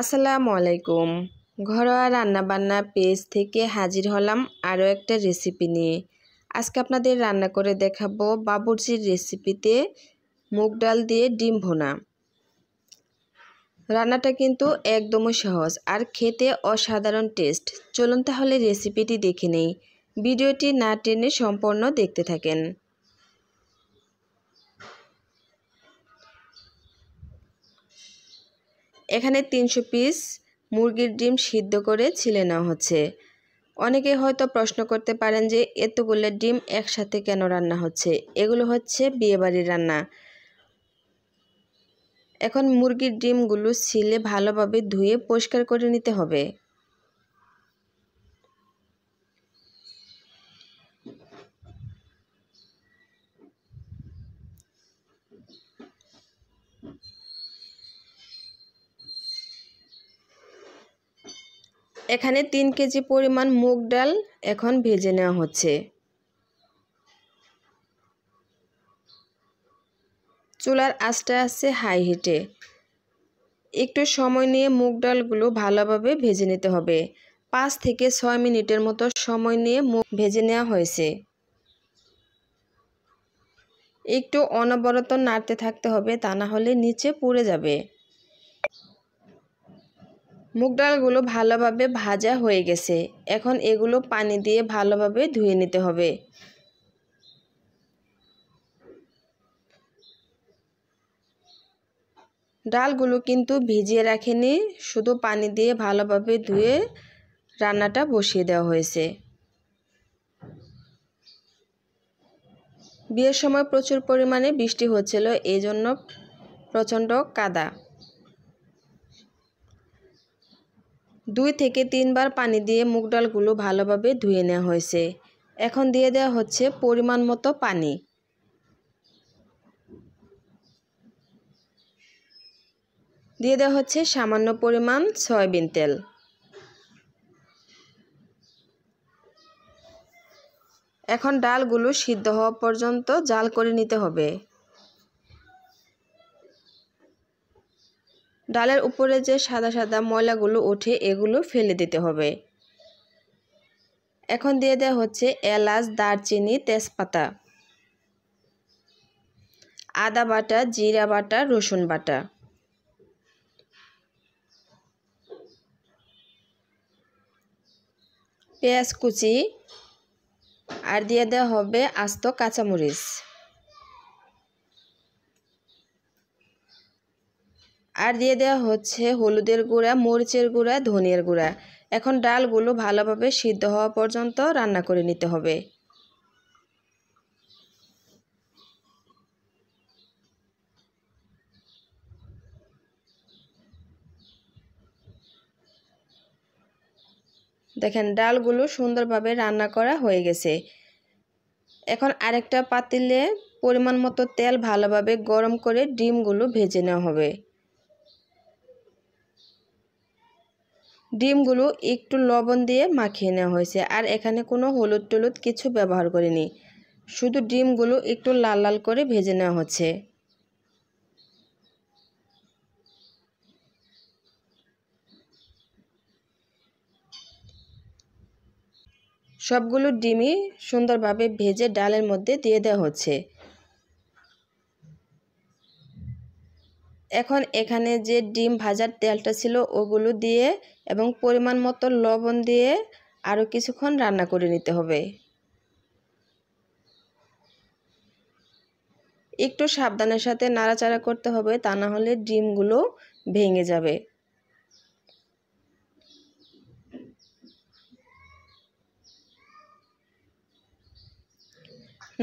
আসসালামু আলাইকুম ঘরোয়া রান্নাবান্না পেজ থেকে হাজির হলাম আরও একটা রেসিপি নিয়ে আজকে আপনাদের রান্না করে দেখাবো বাবুর্চির রেসিপিতে মুগ ডাল দিয়ে ডিম ভোনা রান্নাটা কিন্তু একদমই সহজ আর খেতে অসাধারণ টেস্ট চলুন তাহলে রেসিপিটি দেখে নেই ভিডিওটি না টেনে সম্পূর্ণ দেখতে থাকেন এখানে তিনশো পিস মুরগির ডিম সিদ্ধ করে ছিলে নেওয়া হচ্ছে অনেকে হয়তো প্রশ্ন করতে পারেন যে এতগুলো ডিম একসাথে কেন রান্না হচ্ছে এগুলো হচ্ছে বিয়েবাড়ির রান্না এখন মুরগির ডিমগুলো ছিলে ভালোভাবে ধুয়ে পরিষ্কার করে নিতে হবে এখানে তিন কেজি পরিমাণ মুগ ডাল এখন ভেজে নেওয়া হচ্ছে চুলার আস্তে আস্তে হাই হিটে একটু সময় নিয়ে মুগ ডালগুলো ভালোভাবে ভেজে নিতে হবে পাঁচ থেকে ছয় মিনিটের মতো সময় নিয়ে মুখ ভেজে নেওয়া হয়েছে একটু অনবরত নাড়তে থাকতে হবে তা না হলে নিচে পুড়ে যাবে মুগ ডালগুলো ভালোভাবে ভাজা হয়ে গেছে এখন এগুলো পানি দিয়ে ভালোভাবে ধুয়ে নিতে হবে ডালগুলো কিন্তু ভিজিয়ে রাখেনি শুধু পানি দিয়ে ভালোভাবে ধুয়ে রান্নাটা বসিয়ে দেওয়া হয়েছে বিয়ের সময় প্রচুর পরিমাণে বৃষ্টি হচ্ছিল এই জন্য প্রচণ্ড কাদা দুই থেকে তিনবার পানি দিয়ে মুগ ডালগুলো ভালোভাবে ধুয়ে নেওয়া হয়েছে এখন দিয়ে দেওয়া হচ্ছে পরিমাণ মতো পানি দিয়ে দেওয়া হচ্ছে সামান্য পরিমাণ সয়াবিন তেল এখন ডালগুলো সিদ্ধ হওয়া পর্যন্ত জাল করে নিতে হবে ডালের উপরে যে সাদা সাদা ময়লাগুলো ওঠে এগুলো ফেলে দিতে হবে এখন দিয়ে দেওয়া হচ্ছে এলাচ দারচিনি তেজপাতা আদা বাটা জিরা বাটা রসুন বাটা পেঁয়াজ কুচি আর দিয়ে দেওয়া হবে আস্ত কাঁচামরিচ আর দিয়ে দেওয়া হচ্ছে হলুদের গুঁড়া মরিচের গুঁড়া ধনিয়ার গুঁড়া এখন ডালগুলো ভালোভাবে সিদ্ধ হওয়া পর্যন্ত রান্না করে নিতে হবে দেখেন ডালগুলো সুন্দরভাবে রান্না করা হয়ে গেছে এখন আরেকটা পাতিলে পরিমাণ মতো তেল ভালোভাবে গরম করে ডিমগুলো ভেজে নেওয়া হবে ডিমগুলো একটু লবণ দিয়ে মাখিয়ে নেওয়া হয়েছে আর এখানে কোনো হলুদ টলুদ কিছু ব্যবহার করিনি শুধু ডিমগুলো একটু লাল লাল করে ভেজে নেওয়া হচ্ছে সবগুলো ডিমই সুন্দরভাবে ভেজে ডালের মধ্যে দিয়ে দেওয়া হচ্ছে এখন এখানে যে ডিম ভাজার তেলটা ছিল ওগুলো দিয়ে এবং পরিমাণ মতো লবণ দিয়ে আরও কিছুক্ষণ রান্না করে নিতে হবে একটু সাবধানের সাথে নাড়াচাড়া করতে হবে তা না হলে ডিমগুলো ভেঙে যাবে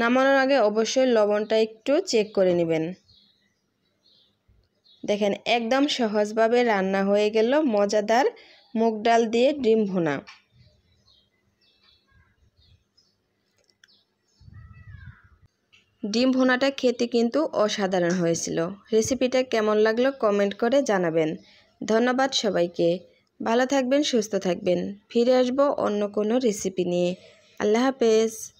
নামানোর আগে অবশ্যই লবণটা একটু চেক করে নেবেন দেখেন একদম সহজভাবে রান্না হয়ে গেল মজাদার মুগ ডাল দিয়ে ডিম ভুনা ডিম ভোনাটা খেতে কিন্তু অসাধারণ হয়েছিল রেসিপিটা কেমন লাগলো কমেন্ট করে জানাবেন ধন্যবাদ সবাইকে ভালো থাকবেন সুস্থ থাকবেন ফিরে আসবো অন্য কোনো রেসিপি নিয়ে আল্লাহ হাফেজ